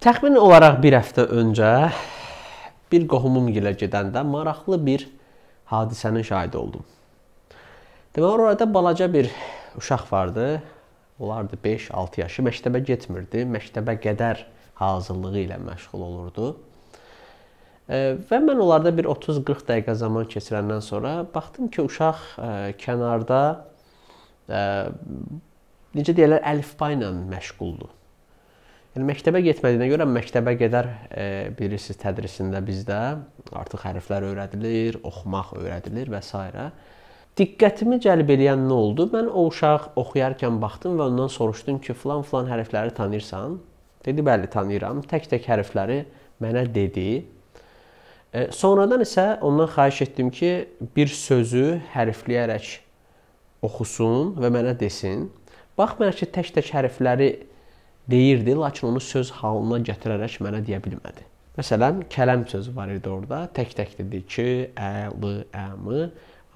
Təxmin olaraq bir həftə öncə bir qohumum gilə gedəndə maraqlı bir hadisənin şahidi oldum. Deməli orada balaca bir uşaq vardı. Olardı 5-6 yaşı. Məktəbə getmirdi. Məktəbə qədər hazırlığı ilə məşğul olurdu. E, və mən onlarda bir 30-40 dəqiqə zaman keçirəndən sonra baxdım ki, uşaq e, kənarda e, necə deyirlər, əlifba ilə məşğuldur. Yəni məktəbə getmədiyinə görə məktəbə qədər e, bilirsiniz tədrisində bizdə artıq hərflər öyrədilir, oxumaq öyrədilir və s. Diqqətimi cəlb edən nə oldu? Mən o uşaq oxuyarkən baxdım və ondan soruşdum ki, filan-filan hərfləri tanıyırsan? Dedi, bəli, tanıyıram. Tək-tək hərfləri mənə dedi. E, sonradan isə ondan xahiş etdim ki, bir sözü hərfləyərək oxusun və mənə desin. Baxmayaraq ki, tək-tək hərfləri deyirdi, lakin onu söz halına gətirərək mənə deyə bilmədi. Məsələn, kələm sözü var idi orada. Tək-tək dedi ki, ə, l, ə, m.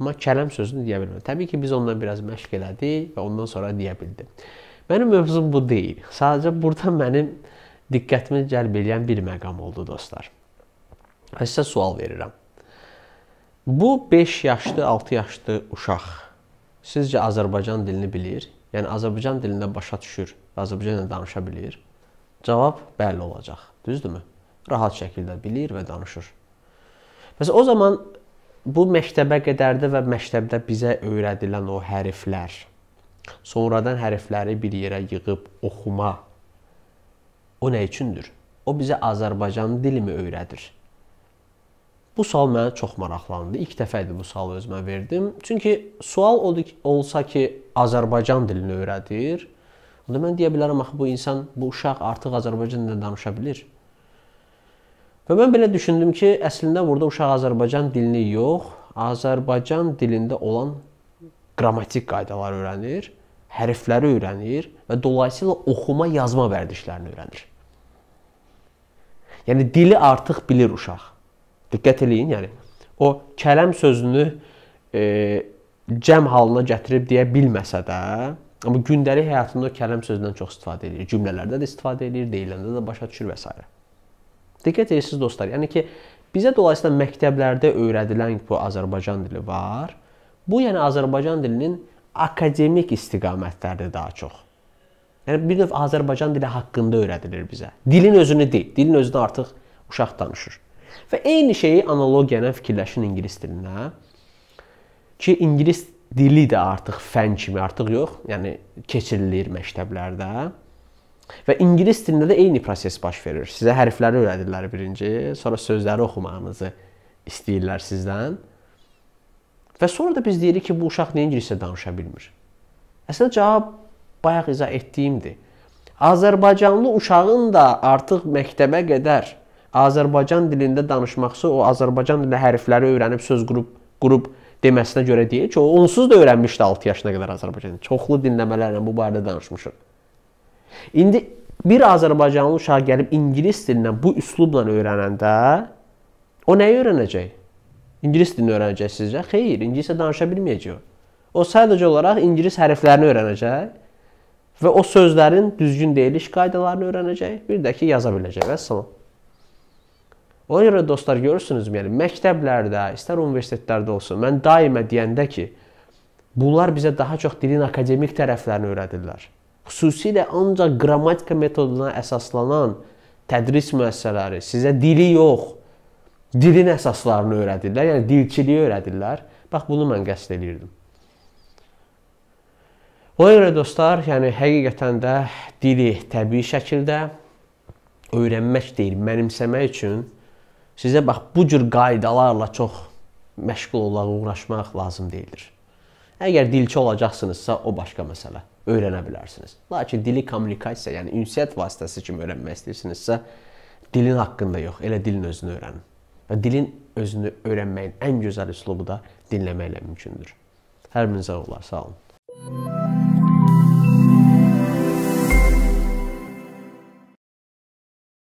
Amma kələm sözünü deyə bilmədi. Təbii ki, biz ondan biraz məşq elədik və ondan sonra deyə bildi. Mənim mövzum bu deyil. Sadəcə burada mənim diqqətimi cəlb edən bir məqam oldu dostlar. Və sizə sual verirəm. Bu 5 yaşlı, 6 yaşlı uşaq sizcə Azərbaycan dilini bilir? yəni Azərbaycan dilində başa düşür və Azərbaycanla danışa bilir, cavab bəlli olacaq. Düzdürmü? Rahat şəkildə bilir və danışır. Bəs o zaman bu məktəbə qədərdə və məktəbdə bizə öyrədilən o hərflər, sonradan hərfləri bir yerə yığıb oxuma o nə üçündür? O bizə Azərbaycan dilimi öyrədir. Bu sual mənə çox maraqlandı. İlk dəfə idi bu sualı özümə verdim. Çünki sual oldu ki, olsa ki, Azərbaycan dilini öyrədir. Onda mən deyə bilərəm axı bu insan, bu uşaq artıq Azərbaycan dilində danışa bilir. Və mən belə düşündüm ki, əslində burada uşaq Azərbaycan dilini yox, Azərbaycan dilində olan qrammatik qaydaları öyrənir, hərfləri öyrənir və dolayısıyla oxuma, yazma vərdişlərini öyrənir. Yəni dili artıq bilir uşaq. Diqqət eləyin, yəni o kələm sözünü e, cəm halına gətirib deyə bilməsə də, amma gündəlik həyatında o kələm sözündən çox istifadə edir. Cümlələrdə də istifadə edir, deyiləndə də başa düşür və s. Diqqət edirsiniz dostlar. Yəni ki, bizə dolayısıyla məktəblərdə öyrədilən bu Azərbaycan dili var. Bu yəni Azərbaycan dilinin akademik istiqamətlərdə daha çox. Yəni bir növ Azərbaycan dili haqqında öyrədilir bizə. Dilin özünü deyil, dilin özünü artıq uşaq danışır. Və eyni şeyi analogiya ilə fikirləşin ingilis dilində. Ki ingilis dili də artıq fən kimi artıq yox, yəni keçirilir məktəblərdə. Və ingilis dilində də eyni proses baş verir. Sizə hərfləri öyrədirlər birinci, sonra sözləri oxumağınızı istəyirlər sizdən. Və sonra da biz deyirik ki, bu uşaq niyə ingiliscə danışa bilmir? Əslində cavab bayaq izah etdiyimdir. Azərbaycanlı uşağın da artıq məktəbə qədər Azərbaycan dilində danışmaqsa o Azərbaycan dilində hərfləri öyrənib söz qrup qrup deməsinə görə deyil ki, o onsuz da öyrənmişdi 6 yaşına qədər Azərbaycan. Çoxlu dinləmələrlə bu barədə danışmışıq. İndi bir Azərbaycanlı uşaq gəlib ingilis dilindən bu üslubla öyrənəndə o nəyi öyrənəcək? İngilis dilini öyrənəcək sizcə? Xeyr, ingiliscə danışa bilməyəcək. O sadəcə olaraq ingilis hərflərini öyrənəcək və o sözlərin düzgün deyiliş qaydalarını öyrənəcək, bir də ki, yaza biləcək. Vəssalam. Ona görə dostlar görürsünüzmü, yəni məktəblərdə, istər universitetlərdə olsun, mən daima deyəndə ki, bunlar bizə daha çox dilin akademik tərəflərini öyrədirlər. Xüsusilə ancaq qrammatika metoduna əsaslanan tədris müəssisələri sizə dili yox, dilin əsaslarını öyrədirlər, yəni dilçiliyi öyrədirlər. Bax bunu mən qəsd eləyirdim. Ona görə dostlar, yəni həqiqətən də dili təbii şəkildə öyrənmək deyil, mənimsəmək üçün Sizə bax bu cür qaydalarla çox məşğul olmaq, uğraşmaq lazım deyilir. Əgər dilçi olacaqsınızsa o başqa məsələ. Öyrənə bilərsiniz. Lakin dili kommunikasiya, yəni ünsiyyət vasitəsi kimi öyrənmək istəyirsinizsə, dilin haqqında yox, elə dilin özünü öyrənin. Və dilin özünü öyrənməyin ən gözəl üslubu da dinləməklə mümkündür. Hər birinizə uğurlar, sağ olun. Müzik